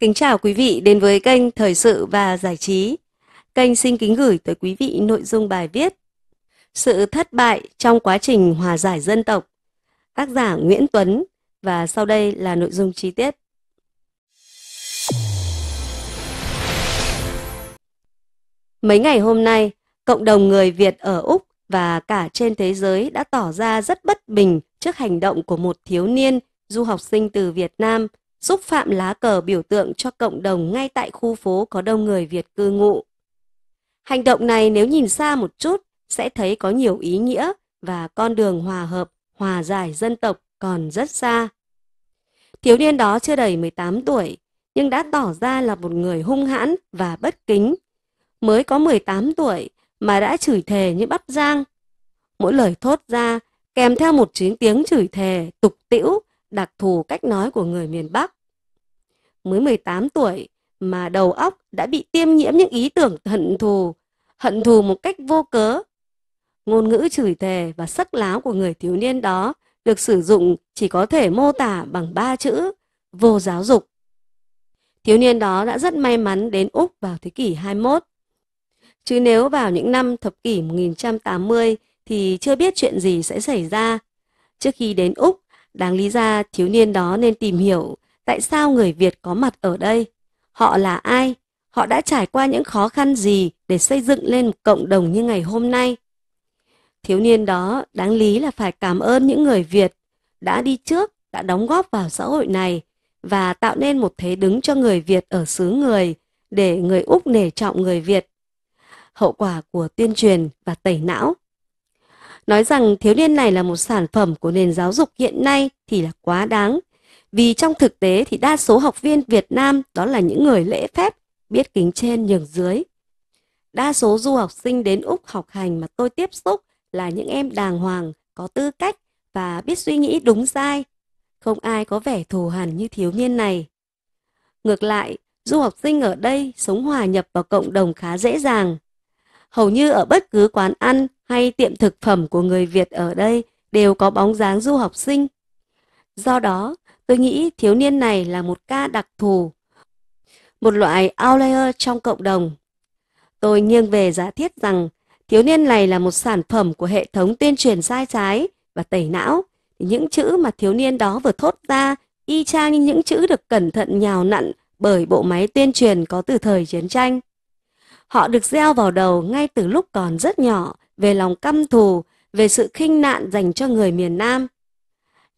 Kính chào quý vị đến với kênh Thời sự và Giải trí. Kênh xin kính gửi tới quý vị nội dung bài viết Sự thất bại trong quá trình hòa giải dân tộc. Tác giả Nguyễn Tuấn và sau đây là nội dung chi tiết. Mấy ngày hôm nay, cộng đồng người Việt ở Úc và cả trên thế giới đã tỏ ra rất bất bình trước hành động của một thiếu niên du học sinh từ Việt Nam xúc phạm lá cờ biểu tượng cho cộng đồng ngay tại khu phố có đông người Việt cư ngụ. Hành động này nếu nhìn xa một chút sẽ thấy có nhiều ý nghĩa và con đường hòa hợp, hòa giải dân tộc còn rất xa. Thiếu niên đó chưa đầy 18 tuổi, nhưng đã tỏ ra là một người hung hãn và bất kính. Mới có 18 tuổi mà đã chửi thề như bắp giang. Mỗi lời thốt ra kèm theo một chín tiếng chửi thề, tục tĩu, đặc thù cách nói của người miền Bắc mới 18 tuổi mà đầu óc đã bị tiêm nhiễm những ý tưởng hận thù, hận thù một cách vô cớ. Ngôn ngữ chửi thề và sắc láo của người thiếu niên đó được sử dụng chỉ có thể mô tả bằng ba chữ vô giáo dục. Thiếu niên đó đã rất may mắn đến Úc vào thế kỷ 21. Chứ nếu vào những năm thập kỷ 1980 thì chưa biết chuyện gì sẽ xảy ra. Trước khi đến Úc, đáng lý ra thiếu niên đó nên tìm hiểu tại sao người Việt có mặt ở đây, họ là ai, họ đã trải qua những khó khăn gì để xây dựng lên một cộng đồng như ngày hôm nay. Thiếu niên đó đáng lý là phải cảm ơn những người Việt đã đi trước, đã đóng góp vào xã hội này và tạo nên một thế đứng cho người Việt ở xứ người để người Úc nể trọng người Việt. Hậu quả của tuyên truyền và tẩy não. Nói rằng thiếu niên này là một sản phẩm của nền giáo dục hiện nay thì là quá đáng vì trong thực tế thì đa số học viên Việt Nam đó là những người lễ phép, biết kính trên nhường dưới. Đa số du học sinh đến Úc học hành mà tôi tiếp xúc là những em đàng hoàng, có tư cách và biết suy nghĩ đúng sai. Không ai có vẻ thù hằn như thiếu niên này. Ngược lại, du học sinh ở đây sống hòa nhập vào cộng đồng khá dễ dàng. Hầu như ở bất cứ quán ăn hay tiệm thực phẩm của người Việt ở đây đều có bóng dáng du học sinh. Do đó, Tôi nghĩ thiếu niên này là một ca đặc thù, một loại outlier trong cộng đồng. Tôi nghiêng về giả thiết rằng thiếu niên này là một sản phẩm của hệ thống tuyên truyền sai trái và tẩy não. Những chữ mà thiếu niên đó vừa thốt ra y chang như những chữ được cẩn thận nhào nặn bởi bộ máy tuyên truyền có từ thời chiến tranh. Họ được gieo vào đầu ngay từ lúc còn rất nhỏ về lòng căm thù, về sự khinh nạn dành cho người miền Nam.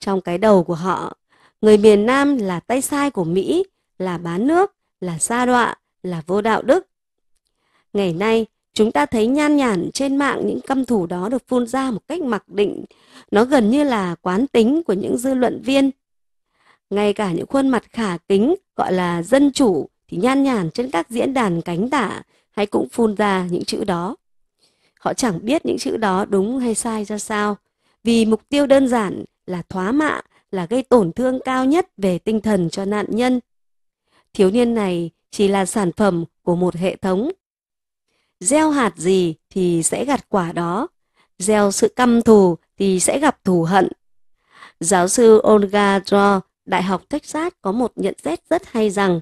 Trong cái đầu của họ Người miền Nam là tay sai của Mỹ, là bán nước, là xa đọa, là vô đạo đức. Ngày nay, chúng ta thấy nhan nhản trên mạng những căm thù đó được phun ra một cách mặc định. Nó gần như là quán tính của những dư luận viên. Ngay cả những khuôn mặt khả kính gọi là dân chủ thì nhan nhản trên các diễn đàn cánh tả hay cũng phun ra những chữ đó. Họ chẳng biết những chữ đó đúng hay sai ra sao, vì mục tiêu đơn giản là thoá mạ là gây tổn thương cao nhất về tinh thần cho nạn nhân. Thiếu niên này chỉ là sản phẩm của một hệ thống. Gieo hạt gì thì sẽ gặt quả đó, gieo sự căm thù thì sẽ gặp thù hận. Giáo sư Olga Draw, Đại học Texas có một nhận xét rất hay rằng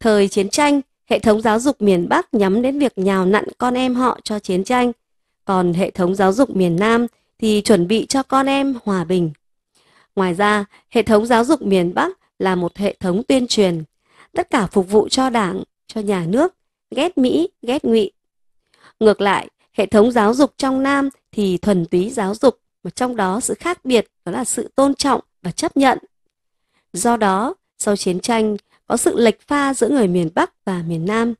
thời chiến tranh, hệ thống giáo dục miền Bắc nhắm đến việc nhào nặn con em họ cho chiến tranh, còn hệ thống giáo dục miền Nam thì chuẩn bị cho con em hòa bình Ngoài ra, hệ thống giáo dục miền Bắc là một hệ thống tuyên truyền, tất cả phục vụ cho đảng, cho nhà nước, ghét Mỹ, ghét ngụy. Ngược lại, hệ thống giáo dục trong Nam thì thuần túy giáo dục, mà trong đó sự khác biệt đó là sự tôn trọng và chấp nhận. Do đó, sau chiến tranh, có sự lệch pha giữa người miền Bắc và miền Nam.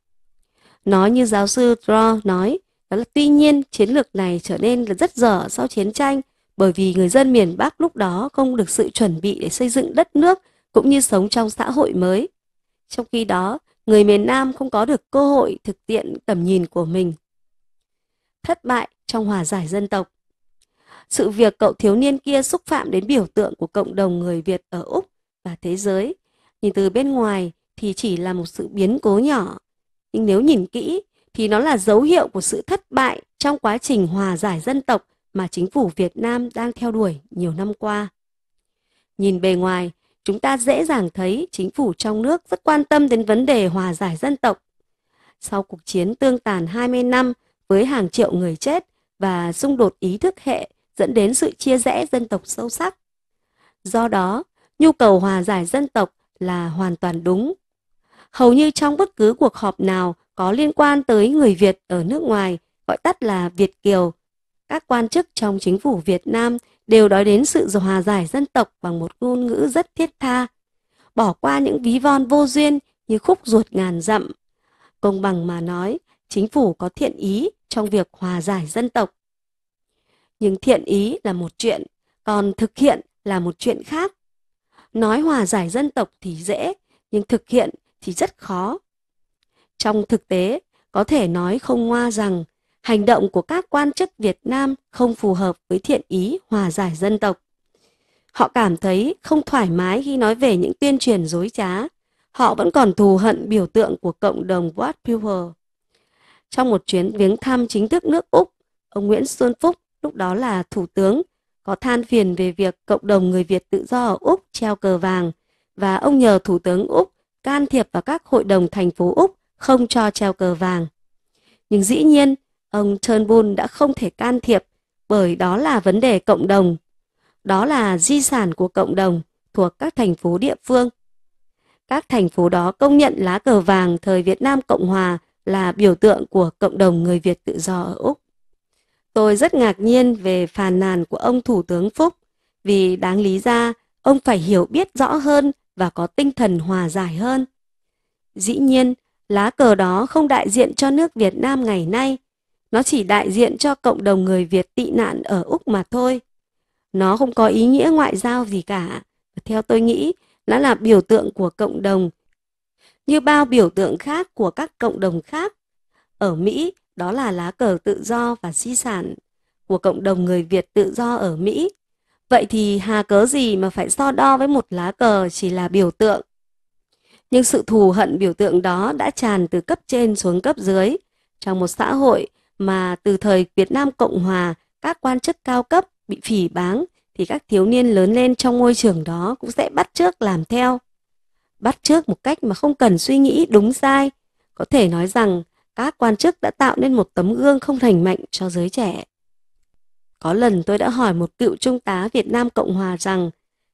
Nói như giáo sư Draw nói, đó là tuy nhiên chiến lược này trở nên là rất dở sau chiến tranh bởi vì người dân miền Bắc lúc đó không được sự chuẩn bị để xây dựng đất nước cũng như sống trong xã hội mới. Trong khi đó, người miền Nam không có được cơ hội thực hiện tầm nhìn của mình. Thất bại trong hòa giải dân tộc Sự việc cậu thiếu niên kia xúc phạm đến biểu tượng của cộng đồng người Việt ở Úc và thế giới. Nhìn từ bên ngoài thì chỉ là một sự biến cố nhỏ. Nhưng nếu nhìn kỹ thì nó là dấu hiệu của sự thất bại trong quá trình hòa giải dân tộc mà chính phủ Việt Nam đang theo đuổi nhiều năm qua. Nhìn bề ngoài, chúng ta dễ dàng thấy chính phủ trong nước rất quan tâm đến vấn đề hòa giải dân tộc. Sau cuộc chiến tương tàn 20 năm với hàng triệu người chết và xung đột ý thức hệ dẫn đến sự chia rẽ dân tộc sâu sắc. Do đó, nhu cầu hòa giải dân tộc là hoàn toàn đúng. Hầu như trong bất cứ cuộc họp nào có liên quan tới người Việt ở nước ngoài, gọi tắt là Việt Kiều, các quan chức trong chính phủ Việt Nam đều nói đến sự hòa giải dân tộc bằng một ngôn ngữ rất thiết tha, bỏ qua những ví von vô duyên như khúc ruột ngàn dặm. Công bằng mà nói, chính phủ có thiện ý trong việc hòa giải dân tộc. Nhưng thiện ý là một chuyện, còn thực hiện là một chuyện khác. Nói hòa giải dân tộc thì dễ, nhưng thực hiện thì rất khó. Trong thực tế, có thể nói không ngoa rằng hành động của các quan chức Việt Nam không phù hợp với thiện ý hòa giải dân tộc. Họ cảm thấy không thoải mái khi nói về những tuyên truyền dối trá. Họ vẫn còn thù hận biểu tượng của cộng đồng White People. Trong một chuyến viếng thăm chính thức nước Úc, ông Nguyễn Xuân Phúc, lúc đó là thủ tướng, có than phiền về việc cộng đồng người Việt tự do ở Úc treo cờ vàng và ông nhờ thủ tướng Úc can thiệp vào các hội đồng thành phố Úc không cho treo cờ vàng. Nhưng dĩ nhiên, ông Turnbull đã không thể can thiệp bởi đó là vấn đề cộng đồng. Đó là di sản của cộng đồng thuộc các thành phố địa phương. Các thành phố đó công nhận lá cờ vàng thời Việt Nam Cộng Hòa là biểu tượng của cộng đồng người Việt tự do ở Úc. Tôi rất ngạc nhiên về phàn nàn của ông Thủ tướng Phúc vì đáng lý ra ông phải hiểu biết rõ hơn và có tinh thần hòa giải hơn. Dĩ nhiên, lá cờ đó không đại diện cho nước Việt Nam ngày nay, nó chỉ đại diện cho cộng đồng người Việt tị nạn ở Úc mà thôi. Nó không có ý nghĩa ngoại giao gì cả. Theo tôi nghĩ, nó là biểu tượng của cộng đồng. Như bao biểu tượng khác của các cộng đồng khác. Ở Mỹ, đó là lá cờ tự do và di sản của cộng đồng người Việt tự do ở Mỹ. Vậy thì hà cớ gì mà phải so đo với một lá cờ chỉ là biểu tượng? Nhưng sự thù hận biểu tượng đó đã tràn từ cấp trên xuống cấp dưới. Trong một xã hội mà từ thời Việt Nam Cộng Hòa các quan chức cao cấp bị phỉ báng thì các thiếu niên lớn lên trong môi trường đó cũng sẽ bắt trước làm theo. Bắt trước một cách mà không cần suy nghĩ đúng sai. Có thể nói rằng các quan chức đã tạo nên một tấm gương không thành mạnh cho giới trẻ. Có lần tôi đã hỏi một cựu trung tá Việt Nam Cộng Hòa rằng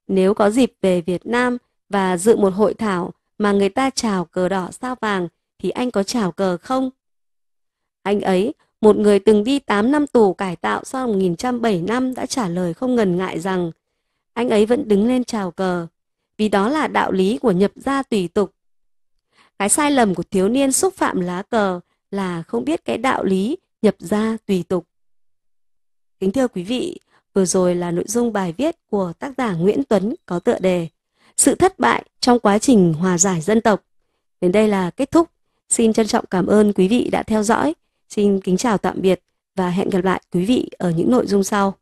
nếu có dịp về Việt Nam và dự một hội thảo mà người ta chào cờ đỏ sao vàng thì anh có chào cờ không? Anh ấy một người từng đi 8 năm tù cải tạo sau năm đã trả lời không ngần ngại rằng anh ấy vẫn đứng lên chào cờ, vì đó là đạo lý của nhập gia tùy tục. Cái sai lầm của thiếu niên xúc phạm lá cờ là không biết cái đạo lý nhập gia tùy tục. Kính thưa quý vị, vừa rồi là nội dung bài viết của tác giả Nguyễn Tuấn có tựa đề Sự thất bại trong quá trình hòa giải dân tộc. Đến đây là kết thúc. Xin trân trọng cảm ơn quý vị đã theo dõi. Xin kính chào tạm biệt và hẹn gặp lại quý vị ở những nội dung sau.